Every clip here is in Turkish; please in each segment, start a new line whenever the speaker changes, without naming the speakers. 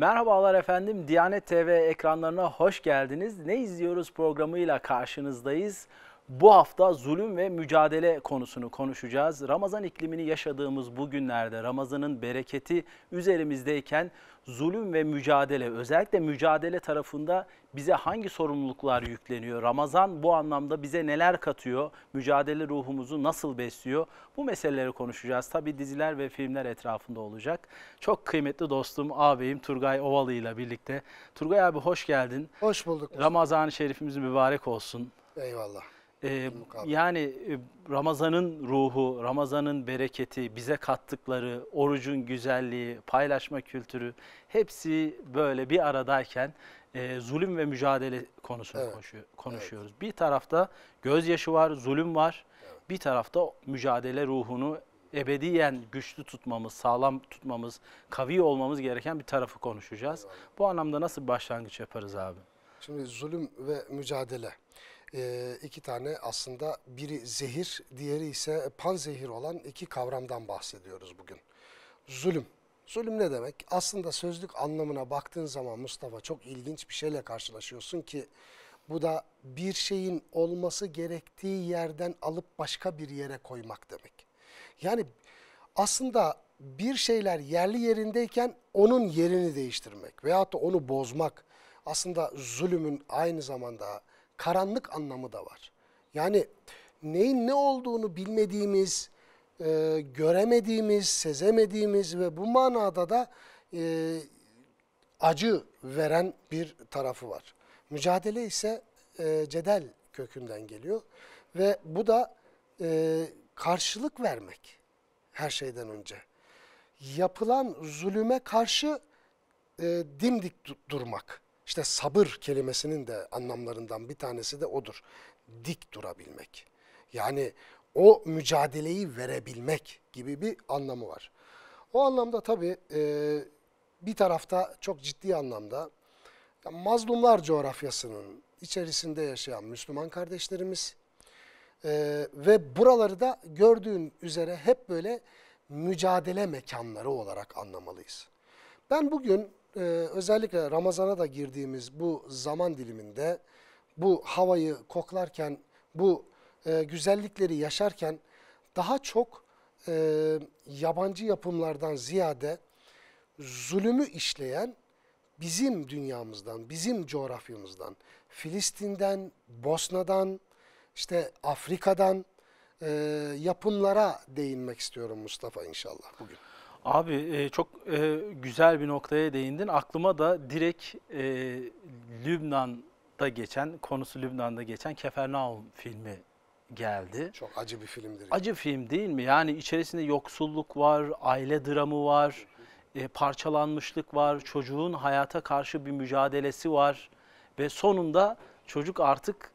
Merhabalar efendim. Diyanet TV ekranlarına hoş geldiniz. Ne izliyoruz programıyla karşınızdayız. Bu hafta zulüm ve mücadele konusunu konuşacağız. Ramazan iklimini yaşadığımız bu günlerde Ramazan'ın bereketi üzerimizdeyken zulüm ve mücadele özellikle mücadele tarafında bize hangi sorumluluklar yükleniyor? Ramazan bu anlamda bize neler katıyor? Mücadele ruhumuzu nasıl besliyor? Bu meseleleri konuşacağız. Tabi diziler ve filmler etrafında olacak. Çok kıymetli dostum ağabeyim Turgay Ovalı ile birlikte. Turgay abi hoş geldin. Hoş bulduk. Ramazan-ı Şerifimiz mübarek olsun. Eyvallah. Ee, yani e, Ramazan'ın ruhu, Ramazan'ın bereketi, bize kattıkları, orucun güzelliği, paylaşma kültürü hepsi böyle bir aradayken e, zulüm ve mücadele konusunu evet. konuşuyoruz. Evet. Bir tarafta gözyaşı var, zulüm var. Evet. Bir tarafta mücadele ruhunu ebediyen güçlü tutmamız, sağlam tutmamız, kavi olmamız gereken bir tarafı konuşacağız. Eyvallah. Bu anlamda nasıl bir başlangıç yaparız abi? Şimdi
zulüm ve mücadele e, iki tane aslında biri zehir, diğeri ise panzehir olan iki kavramdan bahsediyoruz bugün. Zulüm. Zulüm ne demek? Aslında sözlük anlamına baktığın zaman Mustafa çok ilginç bir şeyle karşılaşıyorsun ki bu da bir şeyin olması gerektiği yerden alıp başka bir yere koymak demek. Yani aslında bir şeyler yerli yerindeyken onun yerini değiştirmek veyahut da onu bozmak aslında zulümün aynı zamanda karanlık anlamı da var. Yani neyin ne olduğunu bilmediğimiz, e, göremediğimiz, sezemediğimiz ve bu manada da e, acı veren bir tarafı var. Mücadele ise e, cedel kökünden geliyor ve bu da e, karşılık vermek her şeyden önce. Yapılan zulüme karşı e, dimdik durmak. İşte sabır kelimesinin de anlamlarından bir tanesi de odur. Dik durabilmek. Yani o mücadeleyi verebilmek gibi bir anlamı var. O anlamda tabii e, bir tarafta çok ciddi anlamda mazlumlar coğrafyasının içerisinde yaşayan Müslüman kardeşlerimiz e, ve buraları da gördüğün üzere hep böyle mücadele mekanları olarak anlamalıyız. Ben bugün e, özellikle Ramazan'a da girdiğimiz bu zaman diliminde bu havayı koklarken, bu e, güzellikleri yaşarken daha çok e, yabancı yapımlardan ziyade zulümü işleyen bizim dünyamızdan, bizim coğrafyamızdan, Filistin'den, Bosna'dan, işte Afrika'dan e, yapımlara değinmek istiyorum Mustafa inşallah bugün.
Abi e, çok e, güzel bir noktaya değindin. Aklıma da direkt e, Lübnan'da geçen, konusu Lübnan'da geçen Kefernaum filmi
geldi. Çok acı bir
filmdir. Acı film değil mi? Yani içerisinde yoksulluk var, aile dramı var, parçalanmışlık var, çocuğun hayata karşı bir mücadelesi var ve sonunda çocuk artık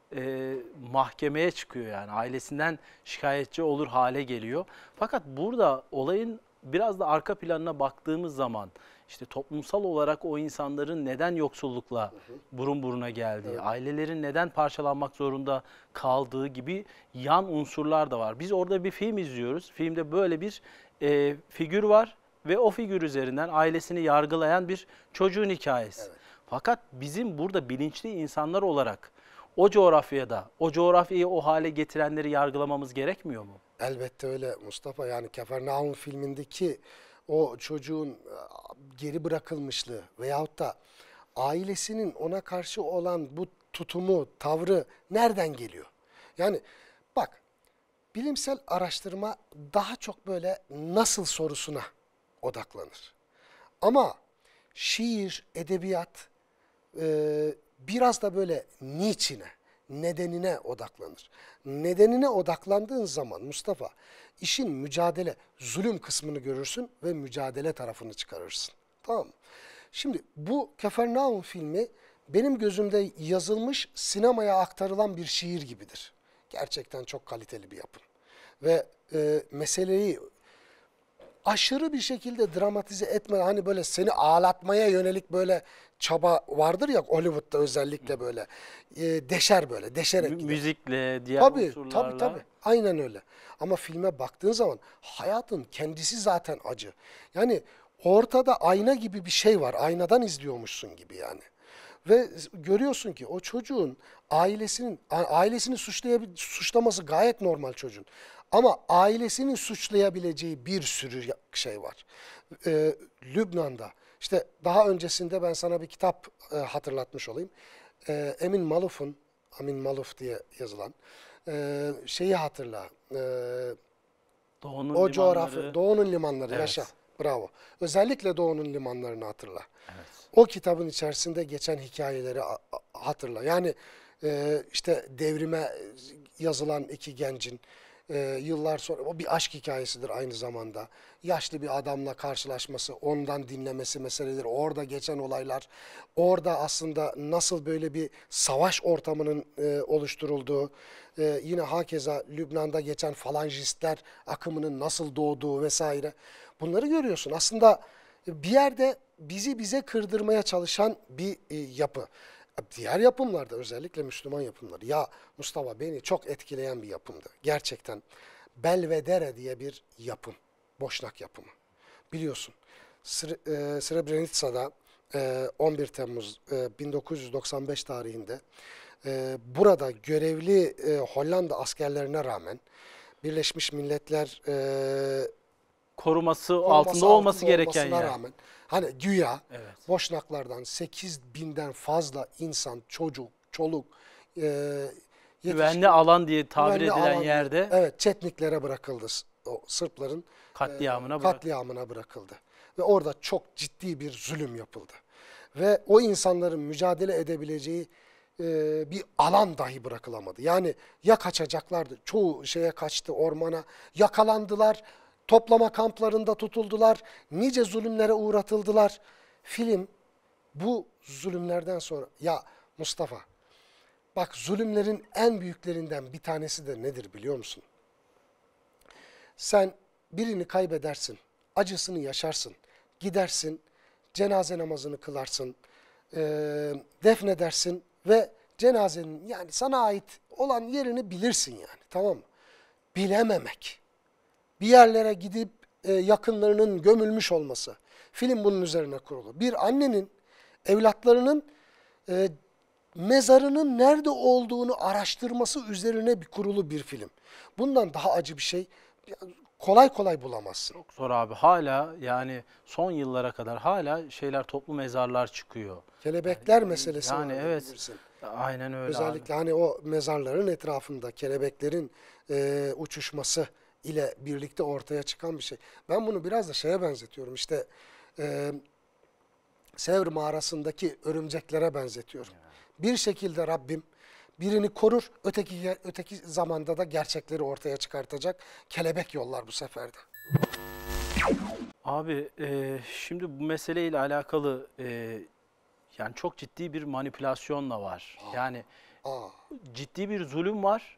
mahkemeye çıkıyor yani ailesinden şikayetçi olur hale geliyor. Fakat burada olayın biraz da arka planına baktığımız zaman işte toplumsal olarak o insanların neden yoksullukla burun buruna geldiği, evet. ailelerin neden parçalanmak zorunda kaldığı gibi yan unsurlar da var. Biz orada bir film izliyoruz. Filmde böyle bir e, figür var ve o figür üzerinden ailesini yargılayan bir çocuğun hikayesi. Evet. Fakat bizim burada bilinçli insanlar olarak o coğrafyada, o coğrafyayı o hale getirenleri yargılamamız gerekmiyor mu?
Elbette öyle Mustafa. Yani Kefernaum filmindeki o çocuğun e, geri bırakılmışlığı veyahut da ailesinin ona karşı olan bu tutumu, tavrı nereden geliyor? Yani bak bilimsel araştırma daha çok böyle nasıl sorusuna odaklanır. Ama şiir, edebiyat, e, biraz da böyle niçine, nedenine odaklanır. Nedenine odaklandığın zaman Mustafa işin mücadele, zulüm kısmını görürsün ve mücadele tarafını çıkarırsın. Tamam mı? Şimdi bu Kefernaum filmi benim gözümde yazılmış sinemaya aktarılan bir şiir gibidir. Gerçekten çok kaliteli bir yapım. Ve e, meseleyi aşırı bir şekilde dramatize etme hani böyle seni ağlatmaya yönelik böyle çaba vardır ya Hollywood'da özellikle böyle e, deşer böyle deşerek gider.
Müzikle diğer tabii, unsurlarla. Tabii tabii
aynen öyle ama filme baktığın zaman hayatın kendisi zaten acı yani ortada ayna gibi bir şey var aynadan izliyormuşsun gibi yani. Ve görüyorsun ki o çocuğun ailesinin ailesini suçlayabil suçlaması gayet normal çocuğun. Ama ailesini suçlayabileceği bir sürü şey var. Ee, Lübnan'da işte daha öncesinde ben sana bir kitap e, hatırlatmış olayım. Ee, Emin Maluf'un, Emin Maluf diye yazılan e, şeyi hatırla. E, Doğu'nun o coğrafya, Doğu'nun limanları evet. yaşa. Bravo. Özellikle Doğu'nun limanlarını hatırla. Evet. O kitabın içerisinde geçen hikayeleri hatırla. Yani e, işte devrime yazılan iki gencin, e, yıllar sonra o bir aşk hikayesidir aynı zamanda. Yaşlı bir adamla karşılaşması, ondan dinlemesi meseleleri, orada geçen olaylar, orada aslında nasıl böyle bir savaş ortamının e, oluşturulduğu, e, yine hakeza Lübnan'da geçen falanjistler akımının nasıl doğduğu vesaire bunları görüyorsun. Aslında bir yerde bizi bize kırdırmaya çalışan bir e, yapı diğer yapımlarda özellikle Müslüman yapımları ya Mustafa beni çok etkileyen bir yapımdı. Gerçekten Belvedere diye bir yapım. Boşnak yapımı. Biliyorsun e, Srebrenica'da 11 e, Temmuz 1995 e, tarihinde burada görevli Hollanda askerlerine rağmen Birleşmiş Milletler koruması, koruması altında olması gereken yer. rağmen hani dünya evet. boşnaklardan 8 binden fazla insan, çocuk, çoluk e, güvenli
alan diye tabir edilen alan,
yerde evet çetniklere bırakıldı. O Sırpların e, katliamına, e, katliamına bırakıldı. Ve orada çok ciddi bir zulüm yapıldı. Ve o insanların mücadele edebileceği e, bir alan dahi bırakılamadı. Yani ya kaçacaklardı, çoğu şeye kaçtı ormana, yakalandılar, toplama kamplarında tutuldular, nice zulümlere uğratıldılar. Film bu zulümlerden sonra, ya Mustafa bak zulümlerin en büyüklerinden bir tanesi de nedir biliyor musun? Sen birini kaybedersin, acısını yaşarsın, gidersin, cenaze namazını kılarsın, e, defnedersin ve cenazenin yani sana ait olan yerini bilirsin yani tamam mı? Bilememek bir yerlere gidip e, yakınlarının gömülmüş olması. Film bunun üzerine kurulu. Bir annenin evlatlarının e, mezarının nerede olduğunu araştırması üzerine bir kurulu bir film. Bundan daha acı bir şey kolay kolay bulamazsın. Çok
zor abi. Hala yani son yıllara kadar hala şeyler toplu mezarlar çıkıyor.
Kelebekler yani, meselesi. Yani evet.
Bilirsin. Aynen öyle. Özellikle
abi. hani o mezarların etrafında kelebeklerin e, uçuşması ile birlikte ortaya çıkan bir şey. Ben bunu biraz da şeye benzetiyorum işte e, Sevr mağarasındaki örümceklere benzetiyorum. Bir şekilde Rabbim birini korur, öteki, öteki zamanda da gerçekleri ortaya çıkartacak
kelebek yollar bu seferde. Abi e, şimdi bu meseleyle alakalı e, yani çok ciddi bir manipülasyonla var. Aa. Ah. Yani Aa. Ah. ciddi bir zulüm var.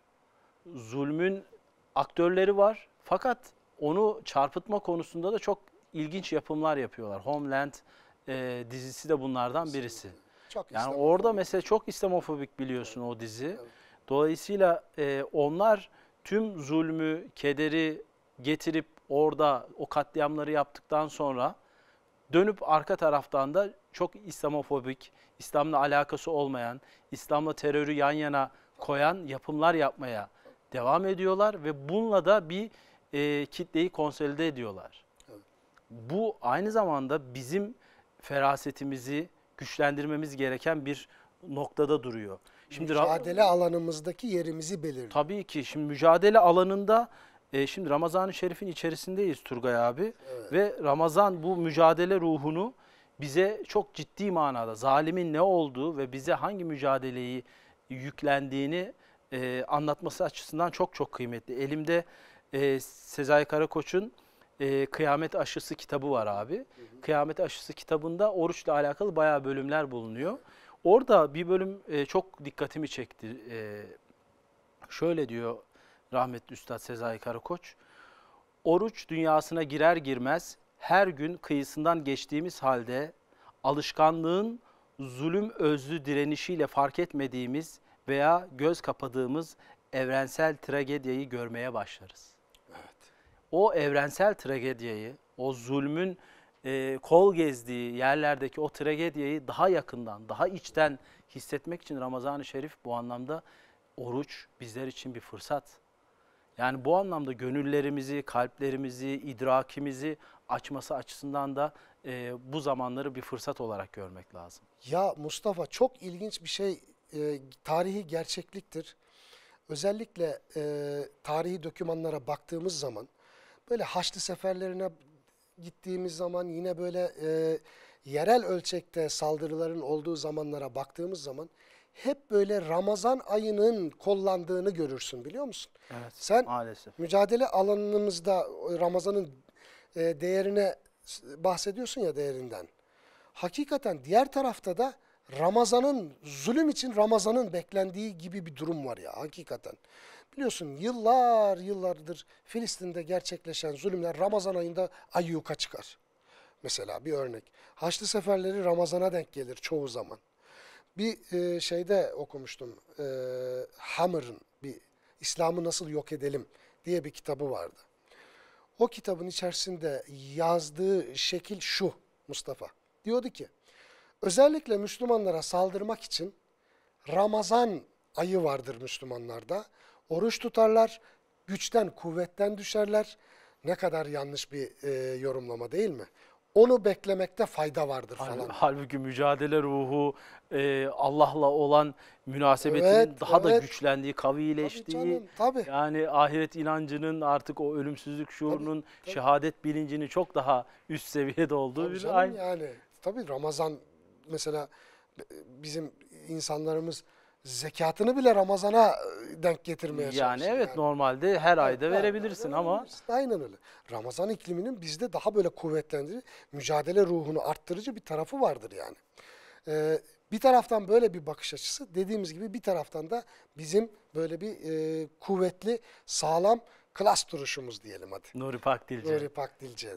Zulmün aktörleri var fakat onu çarpıtma konusunda da çok ilginç yapımlar yapıyorlar. Homeland e, dizisi de bunlardan birisi. Çok yani orada mesela çok İslamofobik biliyorsun evet. o dizi. Evet. Dolayısıyla e, onlar tüm zulmü, kederi getirip orada o katliamları yaptıktan sonra dönüp arka taraftan da çok İslamofobik, İslam'la alakası olmayan, İslam'la terörü yan yana koyan yapımlar yapmaya devam ediyorlar ve bununla da bir e, kitleyi konsolide ediyorlar. Evet. Bu aynı zamanda bizim ferasetimizi güçlendirmemiz gereken bir noktada duruyor. Şimdi mücadele alanımızdaki yerimizi belirliyor. Tabii ki şimdi mücadele alanında e, şimdi Ramazan-ı Şerif'in içerisindeyiz Turgay abi evet. ve Ramazan bu mücadele ruhunu bize çok ciddi manada zalimin ne olduğu ve bize hangi mücadeleyi yüklendiğini e, anlatması açısından çok çok kıymetli. Elimde e, Sezai Karakoç'un e, Kıyamet Aşısı kitabı var abi. Hı hı. Kıyamet Aşısı kitabında oruçla alakalı bayağı bölümler bulunuyor. Orada bir bölüm e, çok dikkatimi çekti. E, şöyle diyor rahmetli Üstad Sezai Karakoç. Oruç dünyasına girer girmez her gün kıyısından geçtiğimiz halde alışkanlığın zulüm özlü direnişiyle fark etmediğimiz veya göz kapadığımız evrensel tragediyi görmeye başlarız. Evet. O evrensel tragediyi, o zulmün e, kol gezdiği yerlerdeki o tragediyi daha yakından, daha içten hissetmek için Ramazan-ı Şerif bu anlamda oruç bizler için bir fırsat. Yani bu anlamda gönüllerimizi, kalplerimizi, idrakimizi açması açısından da e, bu zamanları bir fırsat olarak görmek lazım.
Ya Mustafa çok ilginç bir şey e, tarihi gerçekliktir. Özellikle e, tarihi dokümanlara baktığımız zaman böyle Haçlı seferlerine gittiğimiz zaman yine böyle e, yerel ölçekte saldırıların olduğu zamanlara baktığımız zaman hep böyle Ramazan ayının kollandığını görürsün biliyor musun?
Evet, Sen maalesef.
mücadele alanımızda Ramazan'ın e, değerine bahsediyorsun ya değerinden. Hakikaten diğer tarafta da Ramazan'ın, zulüm için Ramazan'ın beklendiği gibi bir durum var ya hakikaten. Biliyorsun yıllar yıllardır Filistin'de gerçekleşen zulümler Ramazan ayında ayyuka çıkar. Mesela bir örnek. Haçlı seferleri Ramazan'a denk gelir çoğu zaman. Bir e, şeyde okumuştum. E, Hammer'ın bir İslam'ı nasıl yok edelim diye bir kitabı vardı. O kitabın içerisinde yazdığı şekil şu Mustafa. Diyordu ki Özellikle Müslümanlara saldırmak için Ramazan ayı vardır Müslümanlarda. Oruç tutarlar, güçten, kuvvetten düşerler. Ne kadar yanlış bir e, yorumlama değil mi? Onu beklemekte
fayda vardır falan. Halbuki mücadele ruhu, e, Allah'la olan münasebetinin evet, daha evet. da güçlendiği, kavileştiği, tabii canım, tabii. yani ahiret inancının artık o ölümsüzlük şuurunun, tabii, tabii. şehadet bilincini çok daha üst seviyede olduğu tabii bir ay.
Yani. Tabii Ramazan mesela e, bizim insanlarımız
zekatını
bile Ramazan'a e, denk getirmeye çalışıyor. yani
Evet, yani normalde her evet, ayda verebilirsin aynen, ama. Verirsin.
Aynen öyle. Ramazan ikliminin bizde daha böyle kuvvetlendirici, mücadele ruhunu arttırıcı bir tarafı vardır yani. Ee, bir taraftan böyle bir bakış açısı dediğimiz gibi bir taraftan da bizim böyle bir e, kuvvetli, sağlam klas duruşumuz diyelim
hadi. Nuri Pakdilce. Nuri
Pakdilce.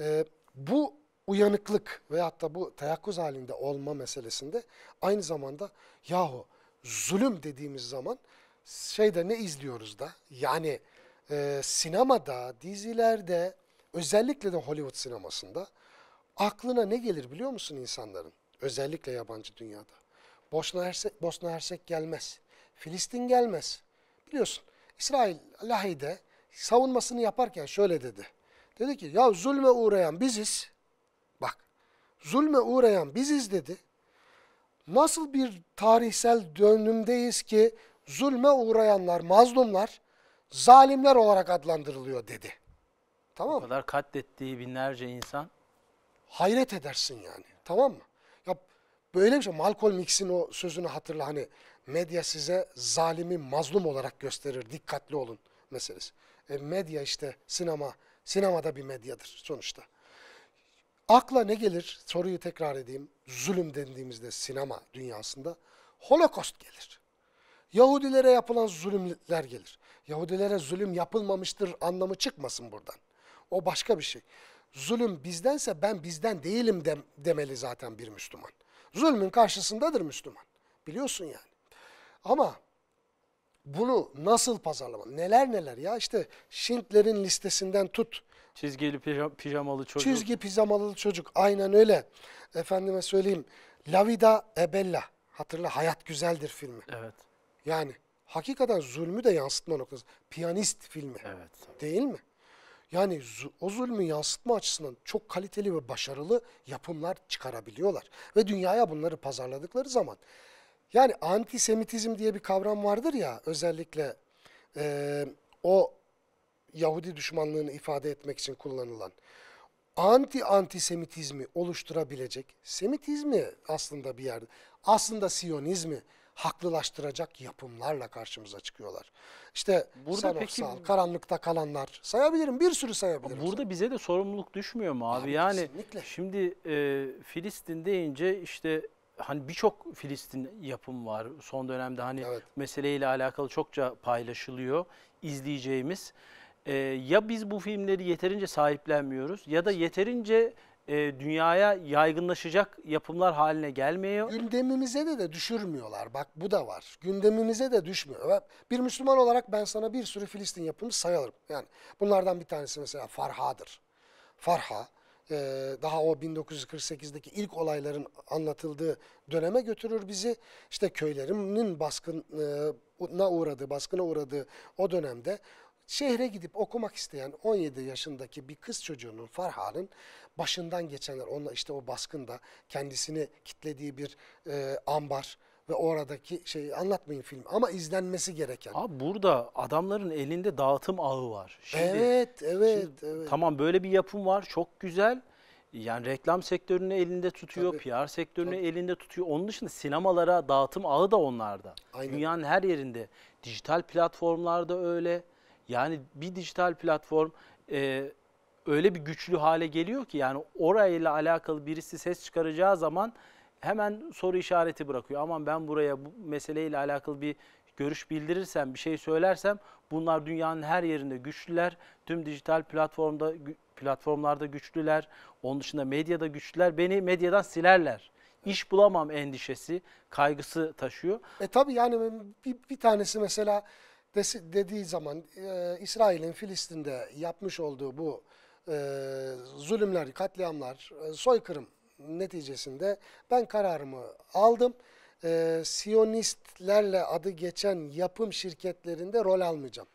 Ee, bu uyanıklık veyahut da bu teyakkuz halinde olma meselesinde aynı zamanda yahu zulüm dediğimiz zaman şeyde ne izliyoruz da yani e, sinemada, dizilerde özellikle de Hollywood sinemasında aklına ne gelir biliyor musun insanların? Özellikle yabancı dünyada. Bosna Hersek, Bosna Hersek gelmez. Filistin gelmez. Biliyorsun İsrail Lahide savunmasını yaparken şöyle dedi. Dedi ki ya zulme uğrayan biziz zulme uğrayan biziz dedi. Nasıl bir tarihsel dönümdeyiz ki zulme uğrayanlar, mazlumlar, zalimler olarak adlandırılıyor
dedi. Tamam mı? O kadar katlettiği binlerce insan. Hayret
edersin yani. Tamam mı? Ya böyle bir şey. Malcolm X'in o sözünü hatırla hani medya size zalimi mazlum olarak gösterir. Dikkatli olun meselesi. E, medya işte sinema, sinemada bir medyadır sonuçta. Akla ne gelir? Soruyu tekrar edeyim. Zulüm dendiğimizde sinema dünyasında Holocaust gelir. Yahudilere yapılan zulümler gelir. Yahudilere zulüm yapılmamıştır anlamı çıkmasın buradan. O başka bir şey. Zulüm bizdense ben bizden değilim dem demeli zaten bir Müslüman. Zulmün karşısındadır Müslüman. Biliyorsun yani. Ama bunu nasıl pazarlama? Neler neler ya işte Şintlerin listesinden tut.
Çizgili pijamalı çocuk. Çizgi
pijamalı çocuk aynen öyle. Efendime söyleyeyim La Vida e Bella hatırla Hayat Güzeldir filmi. Evet. Yani hakikaten zulmü de yansıtma noktası. Piyanist filmi Evet. değil mi? Yani o zulmü yansıtma açısından çok kaliteli ve başarılı yapımlar çıkarabiliyorlar. Ve dünyaya bunları pazarladıkları zaman. Yani antisemitizm diye bir kavram vardır ya özellikle eee, o Yahudi düşmanlığını ifade etmek için kullanılan anti antisemitizmi oluşturabilecek, semitizmi aslında bir yerde, aslında siyonizmi haklılaştıracak yapımlarla karşımıza çıkıyorlar. İşte burada sanoksal, peki, karanlıkta kalanlar
sayabilirim, bir sürü sayabilirim. Burada sana. bize de sorumluluk düşmüyor mu abi? abi yani kesinlikle. şimdi e, Filistin deyince işte hani birçok Filistin yapım var. Son dönemde hani evet. meseleyle alakalı çokça paylaşılıyor izleyeceğimiz e, ya biz bu filmleri yeterince sahiplenmiyoruz ya da yeterince e, dünyaya yaygınlaşacak yapımlar haline gelmiyor. Gündemimize de de düşürmüyorlar. Bak bu da var.
Gündemimize de düşmüyor. Bir Müslüman olarak ben sana bir sürü Filistin yapımı sayarım. Yani bunlardan bir tanesi mesela Farha'dır. Farha e, daha o 1948'deki ilk olayların anlatıldığı döneme götürür bizi. İşte köylerinin baskına e, uğradığı, baskına uğradığı o dönemde Şehre gidip okumak isteyen 17 yaşındaki bir kız çocuğunun Farhan'ın başından geçenler, onunla işte o baskında kendisini kitlediği bir e, ambar, ve oradaki şeyi
anlatmayın film ama izlenmesi gereken. Abi burada adamların elinde dağıtım ağı var. Şimdi, evet, evet, şimdi, evet. Tamam böyle bir yapım var çok güzel. Yani reklam sektörünü elinde tutuyor, Tabii. PR sektörünü Tabii. elinde tutuyor. Onun dışında sinemalara dağıtım ağı da onlarda. Aynen. Dünyanın her yerinde. Dijital platformlarda öyle. Yani bir dijital platform e, öyle bir güçlü hale geliyor ki yani orayla alakalı birisi ses çıkaracağı zaman hemen soru işareti bırakıyor. Aman ben buraya bu meseleyle alakalı bir görüş bildirirsem, bir şey söylersem bunlar dünyanın her yerinde güçlüler. Tüm dijital platformda platformlarda güçlüler. Onun dışında medyada güçlüler. Beni medyadan silerler. İş bulamam endişesi, kaygısı taşıyor. E tabii
yani bir, bir tanesi mesela desi, dediği zaman e, İsrail'in Filistin'de yapmış olduğu bu e, zulümler, katliamlar, e, soykırım neticesinde ben kararımı aldım. E, Siyonistlerle adı geçen yapım şirketlerinde rol almayacağım.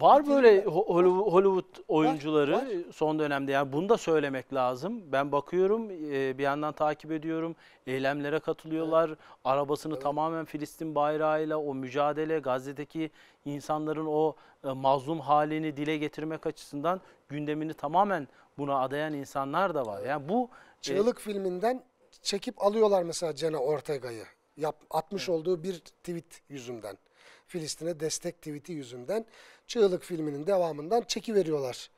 Var böyle Hollywood, oyuncuları var, var. son dönemde yani bunu da söylemek lazım. Ben bakıyorum e, bir yandan takip ediyorum. Eylemlere katılıyorlar. Evet. Arabasını evet. tamamen Filistin bayrağıyla o mücadele Gazze'deki insanların o e, mazlum halini dile getirmek açısından gündemini tamamen buna adayan insanlar da var. Yani bu e, Çığlık e,
filminden çekip alıyorlar mesela Cena Ortega'yı. Yap, atmış evet. olduğu bir tweet yüzünden. Filistin'e destek tweet'i yüzünden Çığlık filminin devamından çeki veriyorlar.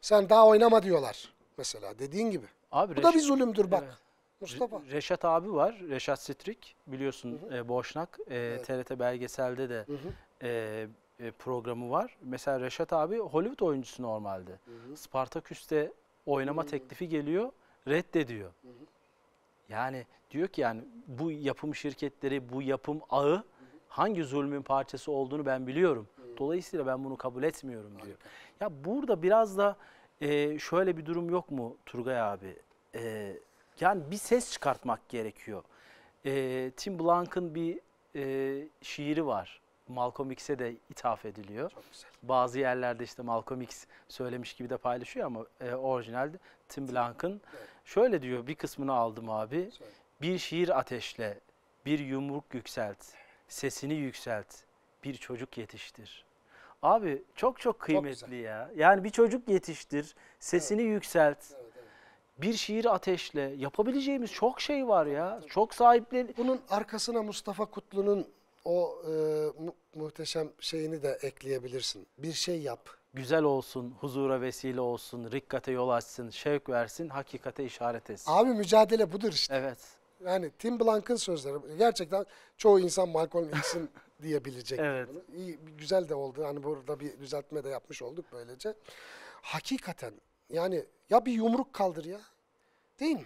Sen daha oynama diyorlar mesela dediğin gibi. Abi Bu da bir zulümdür bak. Evet. Mustafa.
Reşat abi var. Reşat Strik biliyorsun hı hı. E, Boşnak. E, evet. TRT belgeselde de hı hı. E, e, programı var. Mesela Reşat abi Hollywood oyuncusu normalde. Hı Spartaküs'te oynama hı hı. teklifi geliyor, reddediyor. Hı hı. Yani diyor ki yani bu yapım şirketleri, bu yapım ağı hangi zulmün parçası olduğunu ben biliyorum. Dolayısıyla ben bunu kabul etmiyorum diyor. Ya burada biraz da e, şöyle bir durum yok mu Turgay abi? E, yani bir ses çıkartmak gerekiyor. E, Tim Blank'ın bir e, şiiri var. Malcolm X'e de ithaf ediliyor. Çok güzel. Bazı yerlerde işte Malcolm X söylemiş gibi de paylaşıyor ama e, orijinalde Tim Blank'ın evet. şöyle diyor bir kısmını aldım abi. Söyle. Bir şiir ateşle, bir yumruk yükselt, sesini yükselt, bir çocuk yetiştir. Abi çok çok kıymetli çok ya. Yani bir çocuk yetiştir, sesini evet. yükselt. Evet, Bir şiir ateşle. Yapabileceğimiz çok şey var ya. Evet. Çok sahiplen. Bunun arkasına Mustafa Kutlu'nun o
e, mu muhteşem şeyini de ekleyebilirsin. Bir şey yap.
Güzel olsun, huzura vesile olsun, rikkate yol açsın, şevk versin, hakikate işaret etsin. Abi
mücadele budur işte. Evet. Yani Tim Blank'ın sözleri gerçekten çoğu insan Malcolm X'in diyebilecek. Evet. İyi, güzel de oldu. Hani burada bir düzeltme de yapmış olduk böylece. Hakikaten yani ya bir yumruk kaldır ya. Değil mi?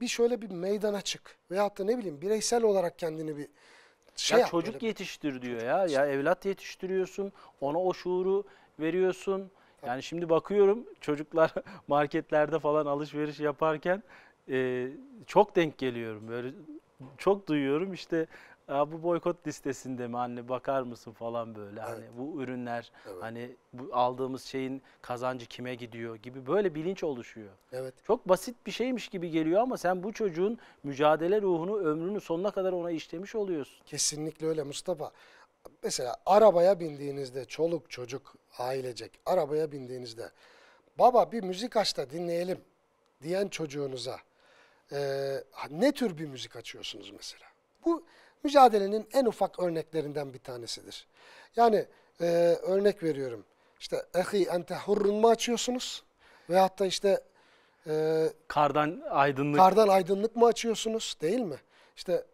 Bir şöyle bir meydana çık. Veyahut da ne bileyim bireysel olarak kendini bir
şey ya çocuk yetiştir diyor ya. Ya evlat yetiştiriyorsun. Ona o şuuru veriyorsun. Yani şimdi bakıyorum çocuklar marketlerde falan alışveriş yaparken e, çok denk geliyorum. Böyle çok duyuyorum işte ya bu boykot listesinde mi anne hani bakar mısın falan böyle hani evet. hani bu ürünler evet. hani bu aldığımız şeyin kazancı kime gidiyor gibi böyle bilinç oluşuyor. Evet. Çok basit bir şeymiş gibi geliyor ama sen bu çocuğun mücadele ruhunu ömrünü sonuna kadar ona işlemiş oluyorsun. Kesinlikle öyle Mustafa.
Mesela arabaya bindiğinizde çoluk çocuk ailecek arabaya bindiğinizde baba bir müzik aç da dinleyelim diyen çocuğunuza e, ne tür bir müzik açıyorsunuz mesela? Bu mücadelenin en ufak örneklerinden bir tanesidir. Yani e, örnek veriyorum. İşte ehi ente hurrun mu açıyorsunuz? Veyahut da işte e,
kardan aydınlık kardan
aydınlık mı açıyorsunuz değil mi? İşte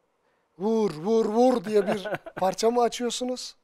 vur vur vur diye bir parça mı açıyorsunuz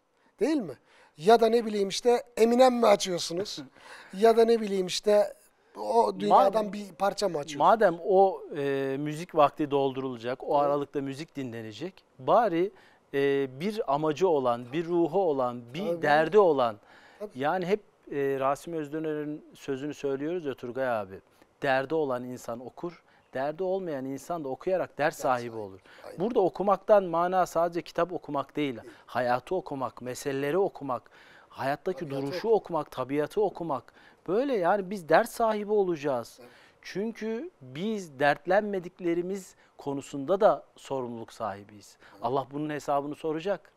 değil mi? Ya da ne bileyim işte Eminem mi açıyorsunuz? ya da ne bileyim işte
o dünyadan madem, bir parça mı açıyorsun? Madem o e, müzik vakti doldurulacak, o aralıkta müzik dinlenecek, bari e, bir amacı olan, bir ruhu olan, bir Tabii. derdi olan, Tabii. yani hep e, Rasim Özdöner'in sözünü söylüyoruz ya Turgay abi, derdi olan insan okur, derdi olmayan insan da okuyarak ders sahibi olur. Aynen. Burada okumaktan mana sadece kitap okumak değil, hayatı okumak, meseleleri okumak, hayattaki Tabiatı duruşu okumak, tabiatı okumak, Böyle yani biz dert sahibi olacağız. Çünkü biz dertlenmediklerimiz konusunda da sorumluluk sahibiyiz. Allah bunun hesabını soracak.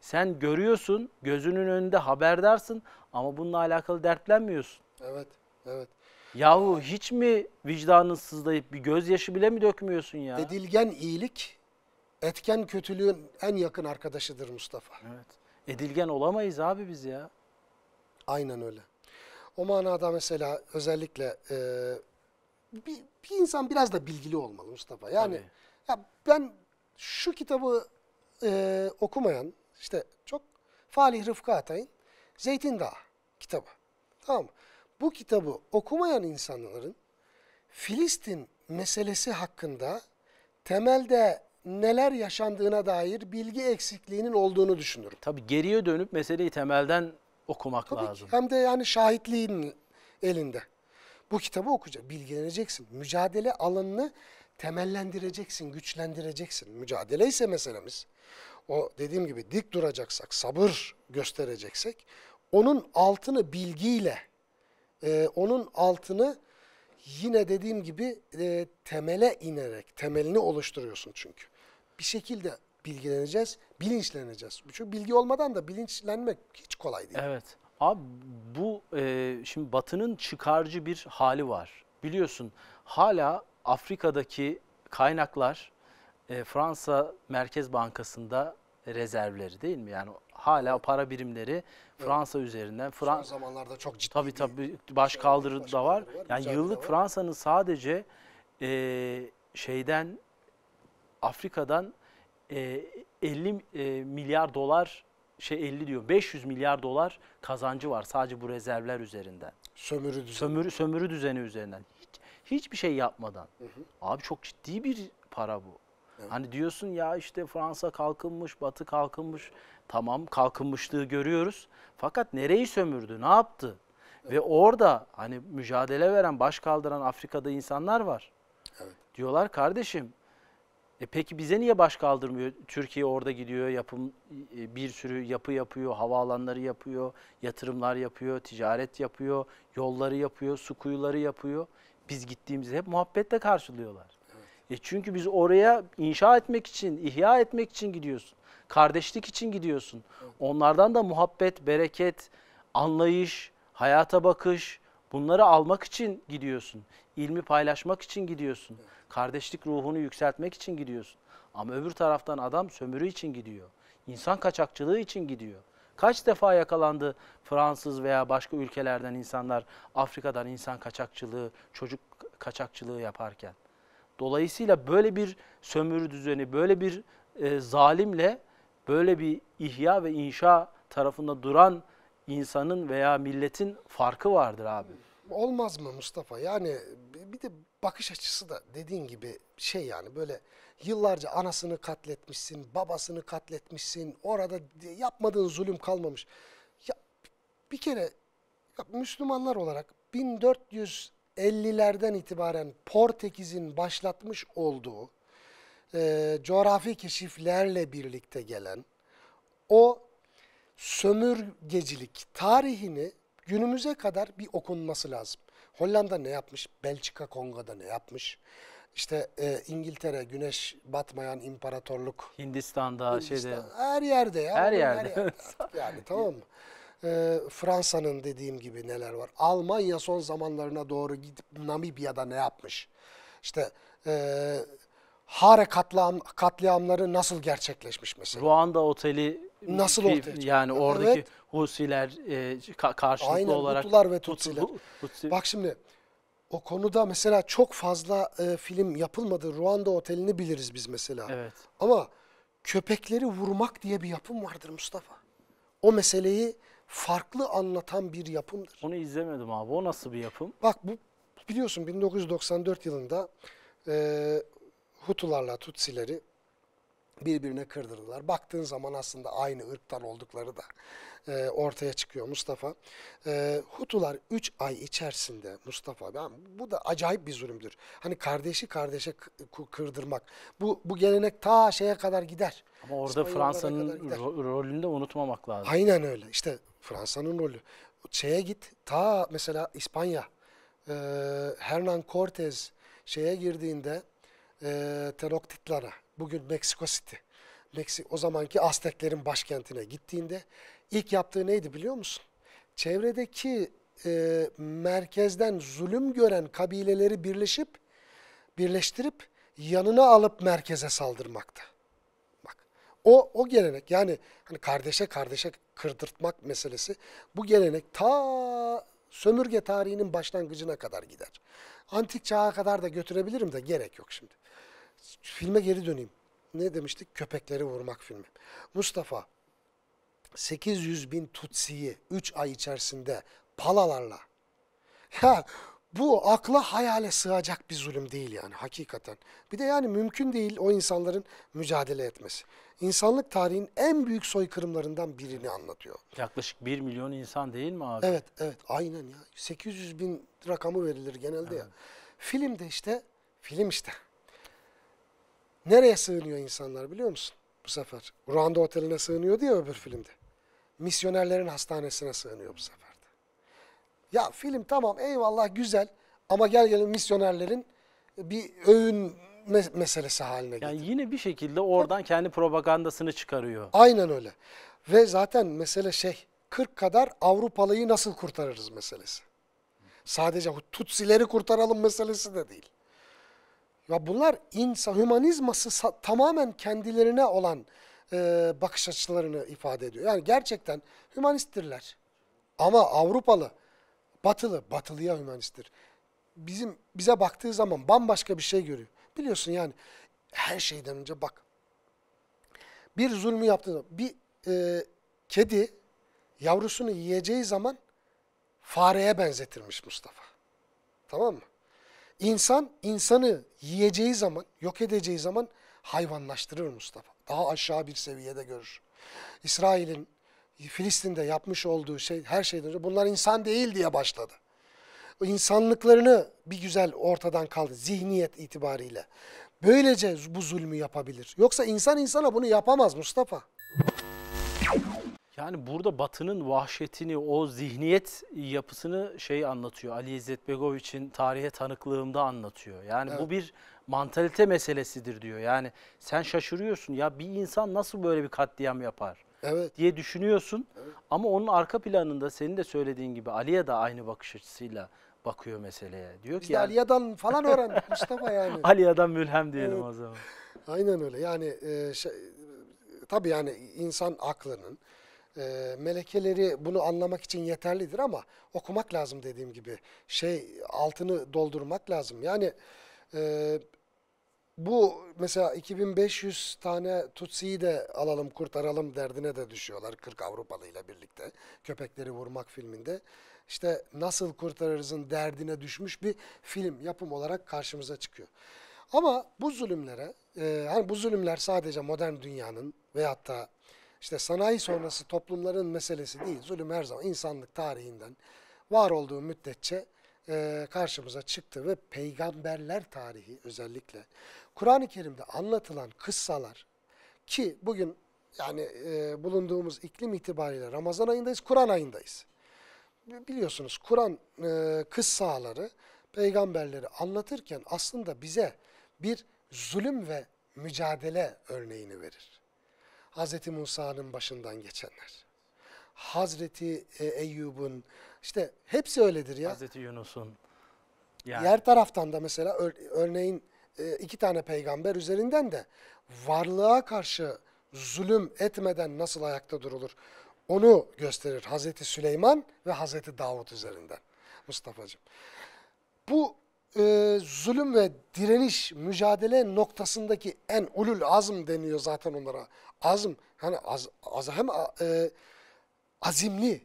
Sen görüyorsun, gözünün önünde haberdarsın ama bununla alakalı dertlenmiyorsun. Evet, evet. Yahu hiç mi vicdanın sızlayıp bir gözyaşı bile mi
dökmüyorsun ya? Edilgen iyilik etken kötülüğün en yakın arkadaşıdır Mustafa. Evet. Edilgen olamayız abi biz ya. Aynen öyle. O manada mesela özellikle e, bir, bir insan biraz da bilgili olmalı Mustafa. Yani ya ben şu kitabı e, okumayan işte çok Falih Rıfkı Atay'ın Zeytin Dağı kitabı. Tamam Bu kitabı okumayan insanların Filistin meselesi hakkında temelde neler yaşandığına dair bilgi eksikliğinin olduğunu
düşünürüm. Tabii geriye dönüp meseleyi temelden okumak Tabii lazım. Ki.
Hem de yani şahitliğin elinde. Bu kitabı okuyacaksın, bilgileneceksin. Mücadele alanını temellendireceksin, güçlendireceksin. Mücadele ise meselemiz. O dediğim gibi dik duracaksak, sabır göstereceksek, onun altını bilgiyle, e, onun altını yine dediğim gibi e, temele inerek, temelini oluşturuyorsun çünkü. Bir şekilde bilgileneceğiz, bilinçleneceğiz. Çünkü bilgi olmadan da bilinçlenmek hiç
kolay değil. Evet. Abi bu e, şimdi Batı'nın çıkarcı bir hali var. Biliyorsun hala Afrika'daki kaynaklar e, Fransa Merkez Bankası'nda rezervleri değil mi? Yani hala para birimleri Fransa evet. üzerinden. Fran Son zamanlarda çok ciddi tabii, tabii, şey baş kaldırı da, da var. var. Yani yıllık şey Fransa'nın sadece e, şeyden Afrika'dan e, 50 e, milyar dolar şey 50 diyor 500 milyar dolar kazancı var sadece bu rezervler üzerinden. Sömürü düzeni. Sömürü, sömürü düzeni üzerinden. Hiç, hiçbir şey yapmadan. Hı hı. Abi çok ciddi bir para bu. Evet. Hani diyorsun ya işte Fransa kalkınmış, Batı kalkınmış. Tamam kalkınmışlığı görüyoruz. Fakat nereyi sömürdü, ne yaptı? Evet. Ve orada hani mücadele veren, baş kaldıran Afrika'da insanlar var. Evet. Diyorlar kardeşim e peki bize niye baş kaldırmıyor? Türkiye orada gidiyor, yapım e, bir sürü yapı yapıyor, havaalanları yapıyor, yatırımlar yapıyor, ticaret yapıyor, yolları yapıyor, su kuyuları yapıyor. Biz gittiğimizde hep muhabbetle karşılıyorlar. Evet. E çünkü biz oraya inşa etmek için, ihya etmek için gidiyorsun. Kardeşlik için gidiyorsun. Evet. Onlardan da muhabbet, bereket, anlayış, hayata bakış bunları almak için gidiyorsun ilmi paylaşmak için gidiyorsun. Kardeşlik ruhunu yükseltmek için gidiyorsun. Ama öbür taraftan adam sömürü için gidiyor. İnsan kaçakçılığı için gidiyor. Kaç defa yakalandı Fransız veya başka ülkelerden insanlar Afrika'dan insan kaçakçılığı, çocuk kaçakçılığı yaparken. Dolayısıyla böyle bir sömürü düzeni, böyle bir e, zalimle böyle bir ihya ve inşa tarafında duran insanın veya milletin farkı vardır abi.
Olmaz mı Mustafa? Yani bir de bakış açısı da dediğin gibi şey yani böyle yıllarca anasını katletmişsin, babasını katletmişsin. Orada yapmadığın zulüm kalmamış. Ya bir kere ya Müslümanlar olarak 1450'lerden itibaren Portekiz'in başlatmış olduğu e, coğrafi keşiflerle birlikte gelen o sömürgecilik tarihini günümüze kadar bir okunması lazım. Hollanda ne yapmış? Belçika Kongo'da ne yapmış? İşte e, İngiltere güneş batmayan imparatorluk.
Hindistan'da Hindistan, şeyde. Her yerde ya. Her yerde. Her
yerde yani tamam mı? E, Fransa'nın dediğim gibi neler var. Almanya son zamanlarına doğru gidip Namibya'da ne yapmış? İşte e, Hare katliam, katliamları nasıl gerçekleşmiş
mesela? Ruanda Oteli nasıl bir, ortaya çıktı? Yani oradaki evet. Husiler e, karşılıklı Aynen, olarak.
Aynen ve Tutsiler. Tutsi. Bak şimdi o konuda mesela çok fazla e, film yapılmadı. Ruanda Oteli'ni biliriz biz mesela. Evet. Ama köpekleri vurmak diye bir yapım vardır Mustafa. O meseleyi farklı anlatan bir yapımdır. Onu izlemedim abi. O nasıl bir yapım? Bak bu biliyorsun 1994 yılında e, Hutularla Tutsileri birbirine kırdırdılar. Baktığın zaman aslında aynı ırktan oldukları da e, ortaya çıkıyor Mustafa. E, Hutular 3 ay içerisinde Mustafa, ben, bu da acayip bir zulümdür. Hani kardeşi kardeşe kırdırmak. Bu, bu gelenek ta şeye kadar gider.
Ama orada Fransa'nın
ro rolünü de unutmamak lazım. Aynen öyle. İşte Fransa'nın rolü. Şeye git, ta mesela İspanya, e, Hernan Cortez şeye girdiğinde e, Tenochtitlan'a, bugün Meksiko City, Meksi o zamanki Azteklerin başkentine gittiğinde ilk yaptığı neydi biliyor musun? Çevredeki e, merkezden zulüm gören kabileleri birleşip, birleştirip yanına alıp merkeze saldırmakta. Bak, o, o gelenek yani hani kardeşe kardeşe kırdırtmak meselesi bu gelenek ta sömürge tarihinin başlangıcına kadar gider. Antik çağa kadar da götürebilirim de gerek yok şimdi filme geri döneyim. Ne demiştik? Köpekleri vurmak filmi. Mustafa 800 bin Tutsi'yi 3 ay içerisinde palalarla ya bu akla hayale sığacak bir zulüm değil yani hakikaten. Bir de yani mümkün değil o insanların mücadele etmesi. İnsanlık tarihin en büyük soykırımlarından birini anlatıyor.
Yaklaşık 1 milyon insan değil mi abi? Evet, evet. Aynen ya. 800
bin rakamı verilir genelde evet. ya. Filmde işte, film işte. Nereye sığınıyor insanlar biliyor musun? Bu sefer. Ruanda Oteli'ne sığınıyor diye öbür filmde. Misyonerlerin hastanesine sığınıyor bu sefer Ya film tamam eyvallah güzel ama gel gelin misyonerlerin bir öğün me meselesi haline geldi. Yani yine bir şekilde oradan kendi propagandasını çıkarıyor. Aynen öyle. Ve zaten mesele şey 40 kadar Avrupalıyı nasıl kurtarırız meselesi. Sadece Tutsileri kurtaralım meselesi de değil. Ya bunlar insan, hümanizması tamamen kendilerine olan e, bakış açılarını ifade ediyor. Yani gerçekten hümanisttirler. Ama Avrupalı, batılı, batılıya hümanisttir. Bizim bize baktığı zaman bambaşka bir şey görüyor. Biliyorsun yani her şeyden önce bak. Bir zulmü yaptığında bir e, kedi yavrusunu yiyeceği zaman fareye benzetirmiş Mustafa. Tamam mı? İnsan insanı yiyeceği zaman, yok edeceği zaman hayvanlaştırır Mustafa. Daha aşağı bir seviyede görür. İsrail'in Filistin'de yapmış olduğu şey her şeyden önce bunlar insan değil diye başladı. İnsanlıklarını bir güzel ortadan kaldı zihniyet itibariyle. Böylece bu zulmü yapabilir. Yoksa insan insana bunu yapamaz Mustafa.
Yani burada Batı'nın vahşetini, o zihniyet yapısını şey anlatıyor. Ali İzzet Begoviç'in tarihe tanıklığımda anlatıyor. Yani evet. bu bir mantalite meselesidir diyor. Yani sen şaşırıyorsun ya bir insan nasıl böyle bir katliam yapar evet. diye düşünüyorsun. Evet. Ama onun arka planında senin de söylediğin gibi Ali'ye de aynı bakış açısıyla bakıyor meseleye. Diyor Biz ki de yani, Aliya'dan
falan öğrendik Mustafa yani.
Aliya'dan mülhem diyelim evet. o zaman.
Aynen öyle yani e, şey, tabii yani insan aklının e, melekeleri bunu anlamak için yeterlidir ama okumak lazım dediğim gibi. Şey altını doldurmak lazım. Yani e, bu mesela 2500 tane Tutsi'yi de alalım kurtaralım derdine de düşüyorlar 40 Avrupalı ile birlikte Köpekleri Vurmak filminde. İşte nasıl kurtarırızın derdine düşmüş bir film yapım olarak karşımıza çıkıyor. Ama bu zulümlere, e, hani bu zulümler sadece modern dünyanın veyahut da işte sanayi sonrası toplumların meselesi değil. Zulüm her zaman insanlık tarihinden var olduğu müddetçe e, karşımıza çıktı ve peygamberler tarihi özellikle Kur'an-ı Kerim'de anlatılan kıssalar ki bugün yani e, bulunduğumuz iklim itibariyle Ramazan ayındayız, Kur'an ayındayız. Biliyorsunuz Kur'an e, kıssaları peygamberleri anlatırken aslında bize bir zulüm ve mücadele örneğini verir. Hazreti Musa'nın başından geçenler. Hazreti e, Eyyub'un işte hepsi öyledir ya. Hazreti
Yunus'un. Yani.
Diğer taraftan da mesela ör, örneğin e, iki tane peygamber üzerinden de varlığa karşı zulüm etmeden nasıl ayakta durulur? Onu gösterir Hazreti Süleyman ve Hazreti Davut üzerinden Mustafa'cığım. Bu e, zulüm ve direniş, mücadele noktasındaki en ulul azm deniyor zaten onlara. Azm, hani az, az hem e, azimli.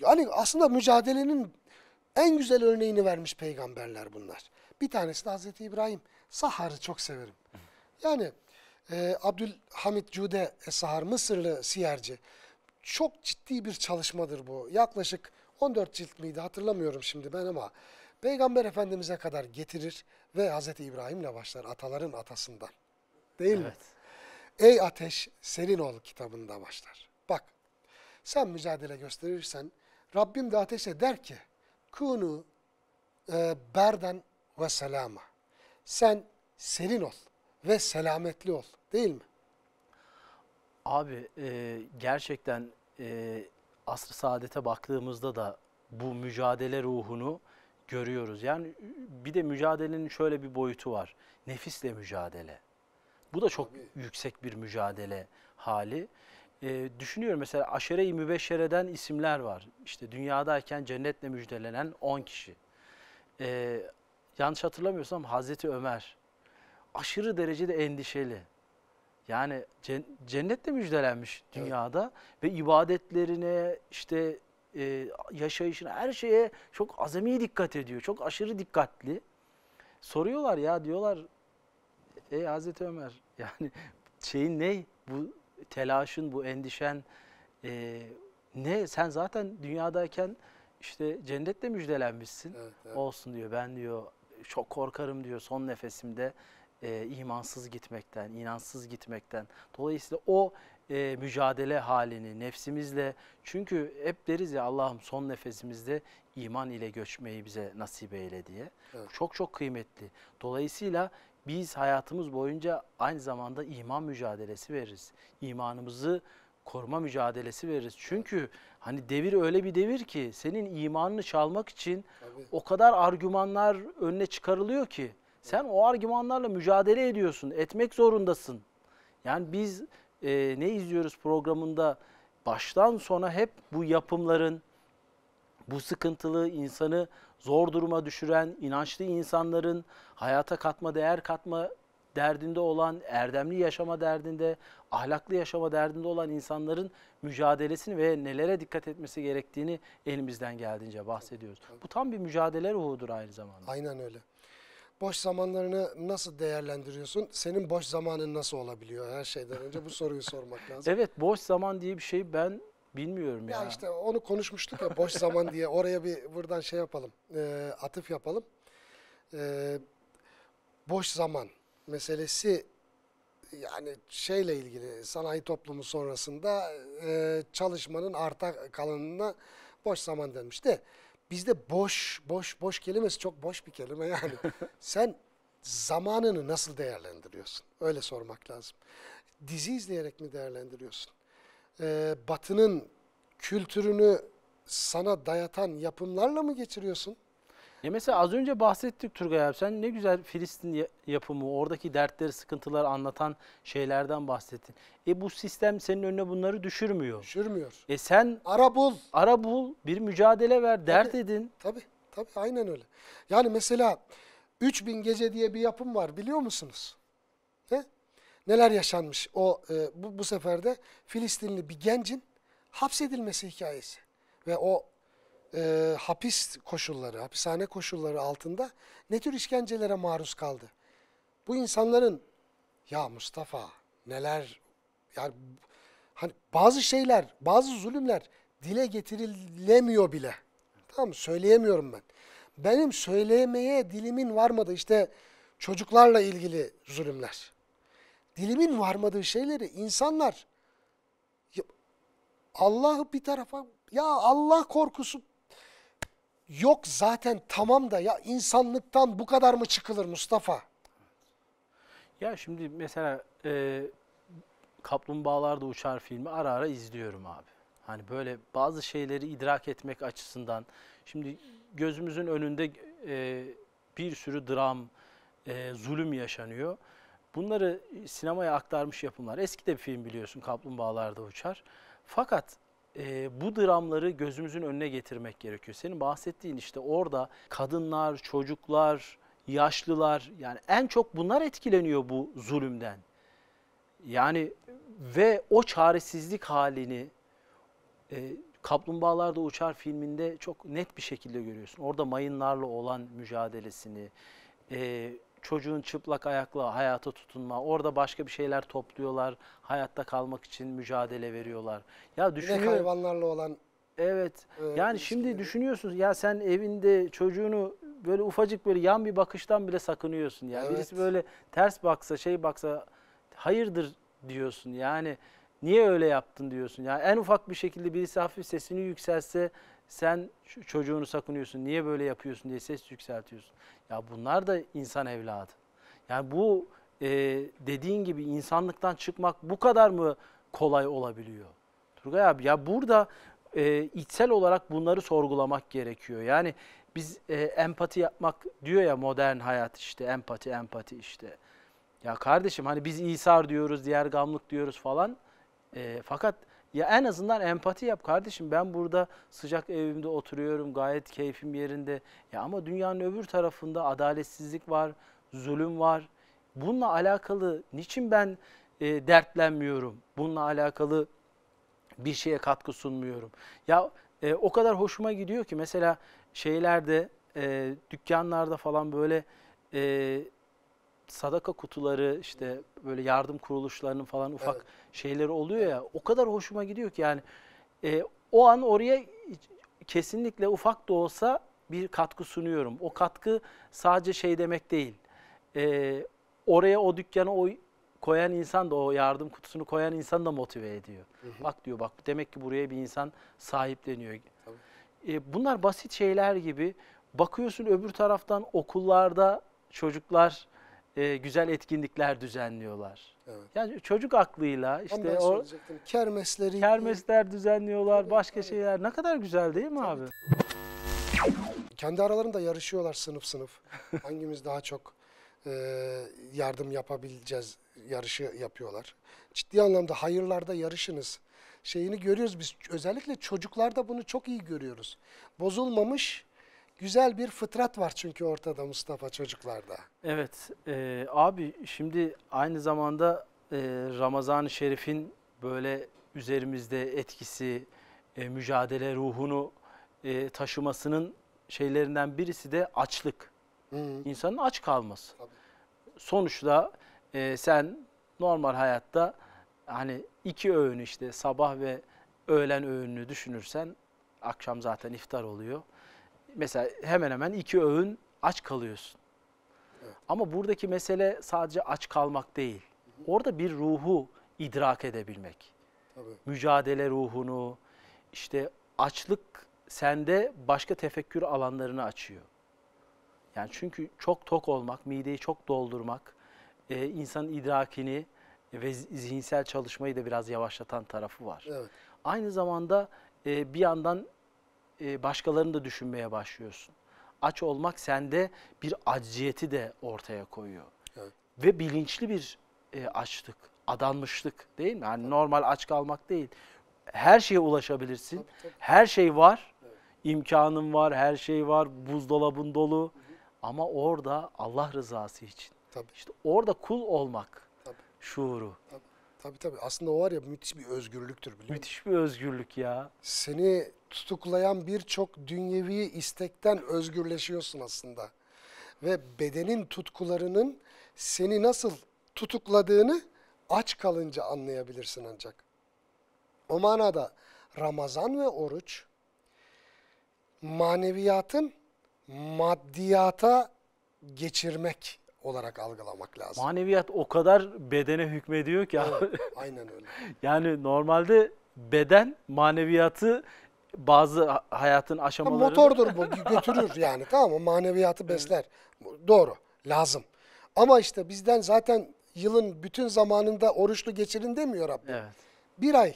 Yani aslında mücadelenin en güzel örneğini vermiş peygamberler bunlar. Bir tanesi de Hazreti İbrahim. Sahar'ı çok severim. Yani e, Abdülhamid Cude Sahar, Mısırlı siyerci. Çok ciddi bir çalışmadır bu. Yaklaşık 14 cilt miydi hatırlamıyorum şimdi ben ama... Peygamber Efendimiz'e kadar getirir ve Hz. İbrahim'le başlar ataların atasından. Değil evet. mi? Ey ateş serin ol kitabında başlar. Bak sen mücadele gösterirsen Rabbim de ateşe der ki kunu e, berden ve selama. Sen serin ol ve selametli ol değil mi?
Abi e, gerçekten e, asr saadete baktığımızda da bu mücadele ruhunu görüyoruz. Yani bir de mücadelenin şöyle bir boyutu var. Nefisle mücadele. Bu da çok Tabii. yüksek bir mücadele hali. Ee, düşünüyorum mesela aşere-i mübeşşereden isimler var. İşte dünyadayken cennetle müjdelenen 10 kişi. Ee, yanlış hatırlamıyorsam Hazreti Ömer aşırı derecede endişeli. Yani cennetle müjdelenmiş dünyada evet. ve ibadetlerine işte e, yaşayışına, her şeye çok azami dikkat ediyor. Çok aşırı dikkatli. Soruyorlar ya diyorlar, ey Hazreti Ömer yani şeyin ne? Bu telaşın, bu endişen e, ne? Sen zaten dünyadayken işte cennetle müjdelenmişsin. Evet, evet. Olsun diyor ben diyor çok korkarım diyor son nefesimde e, imansız gitmekten, inansız gitmekten. Dolayısıyla o e, mücadele halini nefsimizle. Çünkü hep deriz ya Allah'ım son nefesimizde iman ile göçmeyi bize nasip eyle diye. Evet. Çok çok kıymetli. Dolayısıyla biz hayatımız boyunca aynı zamanda iman mücadelesi veririz. İmanımızı koruma mücadelesi veririz. Çünkü hani devir öyle bir devir ki senin imanını çalmak için Tabii. o kadar argümanlar önüne çıkarılıyor ki sen evet. o argümanlarla mücadele ediyorsun, etmek zorundasın. Yani biz e, Ne izliyoruz programında baştan sona hep bu yapımların, bu sıkıntılı insanı zor duruma düşüren, inançlı insanların hayata katma, değer katma derdinde olan, erdemli yaşama derdinde, ahlaklı yaşama derdinde olan insanların mücadelesini ve nelere dikkat etmesi gerektiğini elimizden geldiğince bahsediyoruz. Bu tam bir mücadele ruhudur aynı zamanda.
Aynen öyle boş zamanlarını nasıl değerlendiriyorsun? Senin boş zamanın nasıl olabiliyor? Her şeyden önce bu soruyu sormak lazım. Evet, boş zaman diye bir şey ben
bilmiyorum ya. Ya işte
onu konuşmuştuk ya boş zaman diye. Oraya bir buradan şey yapalım, e, atıf yapalım. E, boş zaman meselesi yani şeyle ilgili sanayi toplumu sonrasında e, çalışmanın arta kalanına boş zaman denmiş de bizde boş, boş, boş kelimesi çok boş bir kelime yani. Sen zamanını nasıl değerlendiriyorsun? Öyle sormak lazım. Dizi izleyerek mi değerlendiriyorsun? Ee, batının
kültürünü sana dayatan yapımlarla mı geçiriyorsun? E mesela az önce bahsettik Turgay abi sen ne güzel Filistin yapımı, oradaki dertleri, sıkıntıları anlatan şeylerden bahsettin. E bu sistem senin önüne bunları düşürmüyor. Düşürmüyor. E sen ara bul. Ara bul, bir mücadele ver, tabii, dert edin.
Tabi tabi aynen öyle. Yani mesela 3000 Gece diye bir yapım var biliyor musunuz? He? Neler yaşanmış o e, bu, bu sefer de Filistinli bir gencin hapsedilmesi hikayesi. Ve o e, hapis koşulları, hapishane koşulları altında ne tür işkencelere maruz kaldı? Bu insanların ya Mustafa neler yani hani bazı şeyler, bazı zulümler dile getirilemiyor bile. Tamam mı? Söyleyemiyorum ben. Benim söylemeye dilimin varmadı işte çocuklarla ilgili zulümler. Dilimin varmadığı şeyleri insanlar Allah'ı bir tarafa ya Allah korkusu Yok zaten tamam da ya insanlıktan bu kadar mı çıkılır Mustafa?
Ya şimdi mesela e, Kaplumbağalar da Uçar filmi ara ara izliyorum abi. Hani böyle bazı şeyleri idrak etmek açısından. Şimdi gözümüzün önünde e, bir sürü dram, e, zulüm yaşanıyor. Bunları sinemaya aktarmış yapımlar. Eski de bir film biliyorsun Kaplumbağalar da Uçar. Fakat e, bu dramları gözümüzün önüne getirmek gerekiyor. Senin bahsettiğin işte orada kadınlar, çocuklar, yaşlılar yani en çok bunlar etkileniyor bu zulümden. Yani ve o çaresizlik halini e, Kaplumbağalar da Uçar filminde çok net bir şekilde görüyorsun. Orada mayınlarla olan mücadelesini, e, çocuğun çıplak ayakla hayata tutunma, orada başka bir şeyler topluyorlar, hayatta kalmak için mücadele veriyorlar. Ya düşünüyorum. Bir de hayvanlarla olan Evet. Ee, yani şimdi gibi. düşünüyorsunuz ya sen evinde çocuğunu böyle ufacık böyle yan bir bakıştan bile sakınıyorsun. Ya evet. birisi böyle ters baksa şey baksa hayırdır diyorsun. Yani niye öyle yaptın diyorsun. Yani en ufak bir şekilde birisi hafif sesini yükselse sen çocuğunu sakınıyorsun, niye böyle yapıyorsun diye ses yükseltiyorsun. Ya bunlar da insan evladı. Yani bu e, dediğin gibi insanlıktan çıkmak bu kadar mı kolay olabiliyor? Turgay abi ya burada e, içsel olarak bunları sorgulamak gerekiyor. Yani biz e, empati yapmak diyor ya modern hayat işte empati empati işte. Ya kardeşim hani biz İsar diyoruz, diğer gamlık diyoruz falan. E, fakat ya en azından empati yap kardeşim. Ben burada sıcak evimde oturuyorum. Gayet keyfim yerinde. Ya ama dünyanın öbür tarafında adaletsizlik var, zulüm var. Bununla alakalı niçin ben e, dertlenmiyorum? Bununla alakalı bir şeye katkı sunmuyorum. Ya e, o kadar hoşuma gidiyor ki mesela şeylerde e, dükkanlarda falan böyle e, sadaka kutuları işte böyle yardım kuruluşlarının falan ufak evet. şeyleri oluyor ya o kadar hoşuma gidiyor ki yani e, o an oraya kesinlikle ufak da olsa bir katkı sunuyorum. O katkı sadece şey demek değil. E, oraya o dükkana o koyan insan da o yardım kutusunu koyan insan da motive ediyor. Hı hı. Bak diyor bak demek ki buraya bir insan sahipleniyor. Tabii. E, bunlar basit şeyler gibi. Bakıyorsun öbür taraftan okullarda çocuklar e, güzel etkinlikler düzenliyorlar. Evet. Yani çocuk aklıyla işte o kermesleri kermesler düzenliyorlar, evet, başka evet. şeyler. Ne kadar güzel değil mi Tabii. abi? Kendi aralarında
yarışıyorlar sınıf sınıf. Hangimiz daha çok e, yardım yapabileceğiz yarışı yapıyorlar. Ciddi anlamda hayırlarda yarışınız şeyini görüyoruz biz. Özellikle çocuklarda bunu çok iyi görüyoruz. Bozulmamış güzel bir fıtrat var çünkü ortada Mustafa çocuklarda.
Evet e, abi şimdi aynı zamanda e, Ramazan-ı Şerif'in böyle üzerimizde etkisi, e, mücadele ruhunu e, taşımasının şeylerinden birisi de açlık. Hı. İnsanın aç kalması. Tabii. Sonuçta e, sen normal hayatta hani iki öğün işte sabah ve öğlen öğününü düşünürsen akşam zaten iftar oluyor mesela hemen hemen iki öğün aç kalıyorsun. Evet. Ama buradaki mesele sadece aç kalmak değil. Orada bir ruhu idrak edebilmek. Tabii. Mücadele ruhunu, işte açlık sende başka tefekkür alanlarını açıyor. Yani çünkü çok tok olmak, mideyi çok doldurmak, e, insanın idrakini ve zihinsel çalışmayı da biraz yavaşlatan tarafı var. Evet. Aynı zamanda e, bir yandan e, başkalarını da düşünmeye başlıyorsun. Aç olmak sende bir aciyeti de ortaya koyuyor. Evet. Ve bilinçli bir e, açlık, adanmışlık değil mi? Yani tabii. normal aç kalmak değil. Her şeye ulaşabilirsin. Tabii, tabii. Her şey var. Evet. İmkanın var, her şey var. Buzdolabın dolu. Hı hı. Ama orada Allah rızası için. Tabii. İşte orada kul olmak Tabii. şuuru. Tabii. Tabii tabii. Aslında o var ya müthiş bir özgürlüktür biliyor musun? Müthiş bir özgürlük
ya. Seni tutuklayan birçok dünyevi istekten özgürleşiyorsun aslında. Ve bedenin tutkularının seni nasıl tutukladığını aç kalınca anlayabilirsin ancak. O manada Ramazan ve oruç maneviyatın
maddiyata geçirmek
olarak algılamak lazım.
Maneviyat o kadar bedene hükmediyor ki. Evet, aynen öyle. yani normalde beden maneviyatı bazı hayatın aşamaları... Motordur
bu götürür yani tamam mı? Maneviyatı besler. Evet. Doğru lazım. Ama işte bizden zaten yılın bütün zamanında oruçlu geçirin demiyor Rabbim. Evet. Bir ay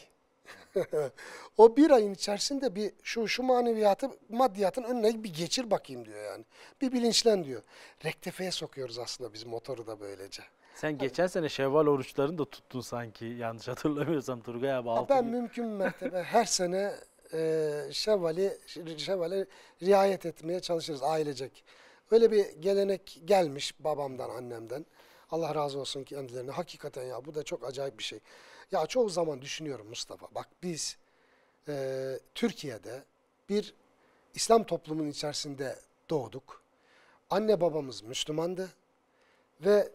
o bir ayın içerisinde bir şu şu maneviyatı maddiyatın önüne bir geçir bakayım diyor yani. Bir bilinçlen diyor. Rektefeye sokuyoruz aslında biz motoru da böylece.
Sen geçen sene şevval oruçlarını da tuttun sanki yanlış hatırlamıyorsam Turgay abi. Altın...
Ben mümkün mertebe her sene e, şevvali, şevvale riayet etmeye çalışırız ailecek. Öyle bir gelenek gelmiş babamdan annemden. Allah razı olsun kendilerine. Hakikaten ya bu da çok acayip bir şey. Ya çoğu zaman düşünüyorum Mustafa. Bak biz e, Türkiye'de bir İslam toplumunun içerisinde doğduk. Anne babamız Müslümandı. Ve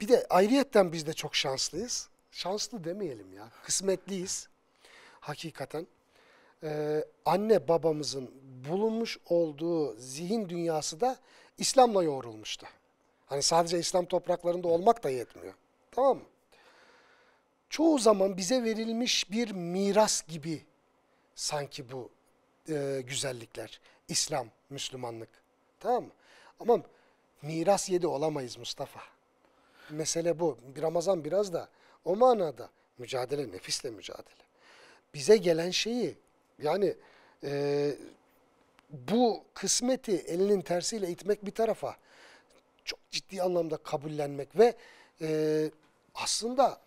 bir de ayrıyetten biz de çok şanslıyız. Şanslı demeyelim ya. Kısmetliyiz. Hakikaten. Ee, anne babamızın bulunmuş olduğu zihin dünyası da İslam'la yoğrulmuştu. Hani sadece İslam topraklarında olmak da yetmiyor. Tamam mı? çoğu zaman bize verilmiş bir miras gibi sanki bu e, güzellikler. İslam, Müslümanlık. Tamam mı? Ama miras yedi olamayız Mustafa. Mesele bu. bir Ramazan biraz da o manada mücadele, nefisle mücadele. Bize gelen şeyi yani e, bu kısmeti elinin tersiyle itmek bir tarafa çok ciddi anlamda kabullenmek ve e, aslında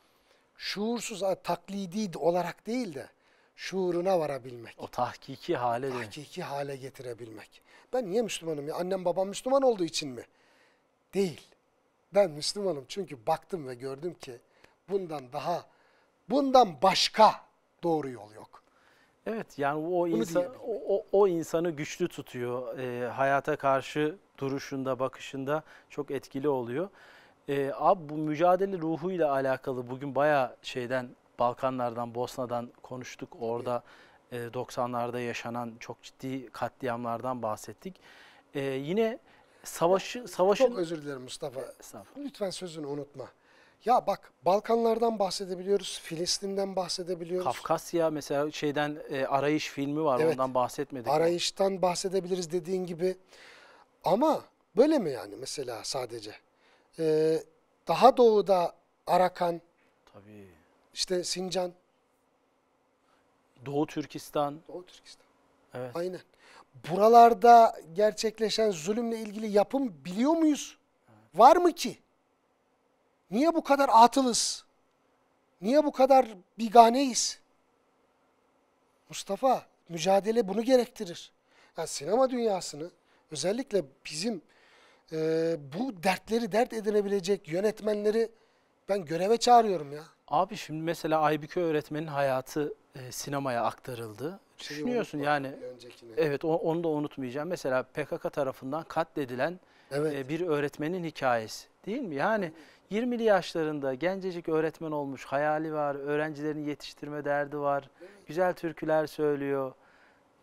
şuursuz taklidi olarak değil de şuuruna varabilmek. O tahkiki hale Tahkiki de. hale getirebilmek. Ben niye Müslümanım ya? Annem babam Müslüman olduğu için mi? Değil. Ben Müslümanım çünkü baktım ve gördüm ki bundan daha, bundan başka doğru yol yok.
Evet yani o, insan, o, o insanı güçlü tutuyor. E, hayata karşı duruşunda, bakışında çok etkili oluyor. E, abi bu mücadele ruhuyla alakalı bugün baya şeyden Balkanlardan, Bosna'dan konuştuk. Orada e, 90'larda yaşanan çok ciddi katliamlardan bahsettik. E, yine savaşı savaşın... Çok özür dilerim Mustafa. E, Lütfen sözünü unutma.
Ya bak Balkanlardan bahsedebiliyoruz, Filistin'den bahsedebiliyoruz.
Kafkasya mesela şeyden e, Arayış filmi var evet, ondan bahsetmedik. Arayıştan
bahsedebiliriz dediğin gibi. Ama böyle mi yani mesela sadece? Ee, daha doğuda Arakan, Tabii. işte Sincan, Doğu
Türkistan. Doğu Türkistan. Evet.
Aynen. Buralarda gerçekleşen zulümle ilgili yapım biliyor muyuz? Var mı ki? Niye bu kadar atılız? Niye bu kadar biganeyiz? Mustafa, mücadele bunu gerektirir. Yani sinema dünyasını özellikle bizim e, bu dertleri dert edinebilecek yönetmenleri ben göreve çağırıyorum ya.
Abi şimdi mesela Aybüke öğretmenin hayatı e, sinemaya aktarıldı. Şeyi Düşünüyorsun yani. Evet o, onu da unutmayacağım. Mesela PKK tarafından katledilen evet. e, bir öğretmenin hikayesi değil mi? Yani 20'li yaşlarında gencecik öğretmen olmuş, hayali var, öğrencilerini yetiştirme derdi var, güzel türküler söylüyor,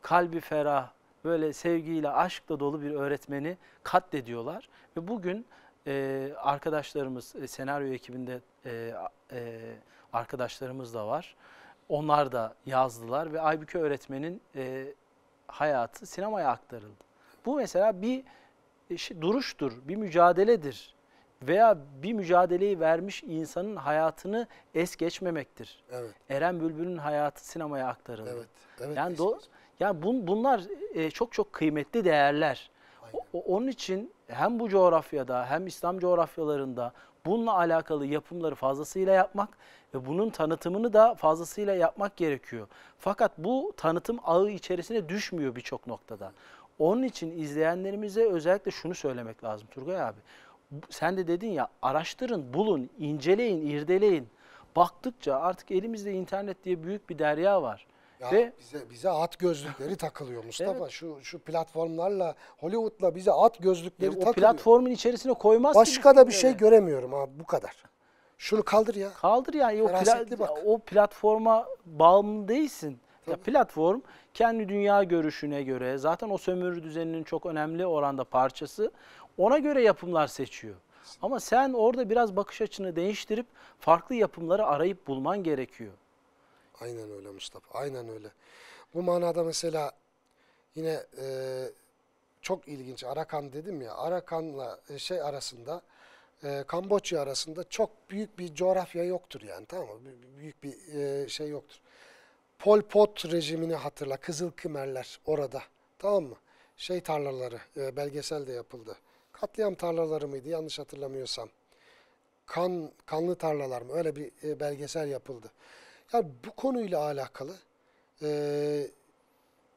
kalbi ferah böyle sevgiyle, aşkla dolu bir öğretmeni katlediyorlar. Ve bugün e, arkadaşlarımız, e, senaryo ekibinde e, e, arkadaşlarımız da var. Onlar da yazdılar ve Aybüke öğretmenin e, hayatı sinemaya aktarıldı. Bu mesela bir e, duruştur, bir mücadeledir veya bir mücadeleyi vermiş insanın hayatını es geçmemektir. Evet. Eren Bülbül'ün hayatı sinemaya aktarıldı. Evet. evet yani do yani bun, bunlar e, çok çok kıymetli değerler. O, onun için hem bu coğrafyada hem İslam coğrafyalarında bununla alakalı yapımları fazlasıyla yapmak ve bunun tanıtımını da fazlasıyla yapmak gerekiyor. Fakat bu tanıtım ağı içerisine düşmüyor birçok noktada. Onun için izleyenlerimize özellikle şunu söylemek lazım Turgay abi. Sen de dedin ya araştırın, bulun, inceleyin, irdeleyin. Baktıkça artık elimizde internet diye büyük bir derya var. Ya Ve
bize bize at gözlükleri takılıyor Mustafa. Evet. Şu şu platformlarla Hollywood'la bize at gözlükleri ya, o takılıyor. O platformun içerisine koymaz Başka da bir şey göremiyorum abi bu kadar.
Şunu kaldır ya. Kaldır ya. Yani. O, pla bak. o platforma bağımlı değilsin. Tabii. Ya platform kendi dünya görüşüne göre zaten o sömürü düzeninin çok önemli oranda parçası. Ona göre yapımlar seçiyor. Ama sen orada biraz bakış açını değiştirip farklı yapımları arayıp bulman gerekiyor.
Aynen öyle Mustafa. Aynen öyle. Bu manada mesela yine e, çok ilginç Arakan dedim ya. Arakan'la e, şey arasında e, Kamboçya arasında çok büyük bir coğrafya yoktur yani tamam mı? Büyük bir e, şey yoktur. Pol Pot rejimini hatırla. Kızıl Kımerler orada. Tamam mı? Şey tarlaları e, belgesel de yapıldı. Katliam tarlaları mıydı yanlış hatırlamıyorsam. Kan kanlı tarlalar mı? Öyle bir e, belgesel yapıldı. Yani bu konuyla alakalı e,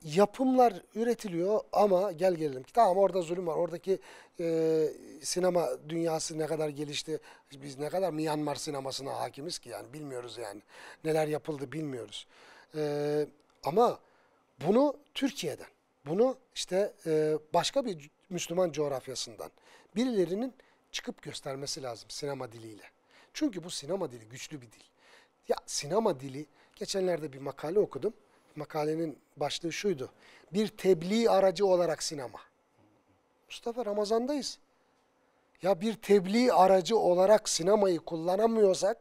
yapımlar üretiliyor ama gel gelelim ki tamam orada zulüm var. Oradaki e, sinema dünyası ne kadar gelişti. Biz ne kadar Myanmar sinemasına hakimiz ki yani bilmiyoruz yani. Neler yapıldı bilmiyoruz. E, ama bunu Türkiye'den, bunu işte e, başka bir Müslüman coğrafyasından birilerinin çıkıp göstermesi lazım sinema diliyle. Çünkü bu sinema dili güçlü bir dil. Ya sinema dili, geçenlerde bir makale okudum. Makalenin başlığı şuydu. Bir tebliğ aracı olarak sinema. Mustafa Ramazan'dayız. Ya bir tebliğ aracı olarak sinemayı kullanamıyorsak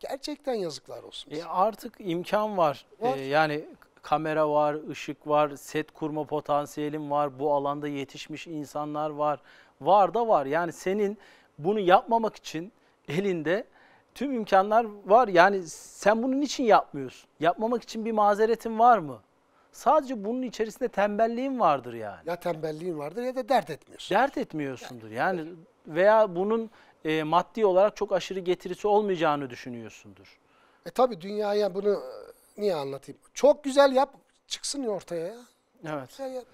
gerçekten yazıklar olsun. E artık imkan var. E, var. E, yani kamera var, ışık var, set kurma potansiyelim var, bu alanda yetişmiş insanlar var. Var da var. Yani senin bunu yapmamak için elinde tüm imkanlar var. Yani sen bunun için yapmıyorsun? Yapmamak için bir mazeretin var mı? Sadece bunun içerisinde tembelliğin vardır yani. Ya tembelliğin vardır ya da dert etmiyorsun. Dert etmiyorsundur. Yani veya bunun e, maddi olarak çok aşırı getirisi olmayacağını düşünüyorsundur. E tabii dünyaya
bunu e, niye anlatayım? Çok güzel yap çıksın ortaya ya. Evet. Şey yap.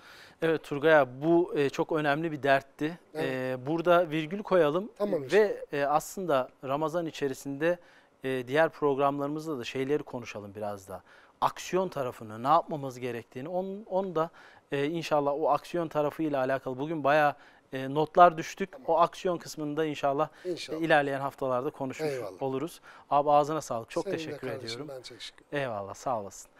Evet Turgay abi bu e, çok önemli bir dertti. Evet. E, burada virgül koyalım tamam işte. ve e, aslında Ramazan içerisinde e, diğer programlarımızda da şeyleri konuşalım biraz da. Aksiyon tarafını ne yapmamız gerektiğini onu, onu da e, inşallah o aksiyon tarafıyla alakalı bugün bayağı e, notlar düştük. Tamam. O aksiyon kısmında inşallah, inşallah. E, ilerleyen haftalarda konuşmuş Eyvallah. oluruz. Abi ağzına sağlık. Çok Seninle teşekkür ediyorum. Ben teşekkür ederim. Eyvallah sağ olasın.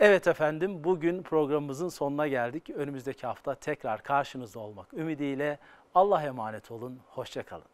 Evet efendim bugün programımızın sonuna geldik. Önümüzdeki hafta tekrar karşınızda olmak ümidiyle Allah'a emanet olun, hoşçakalın.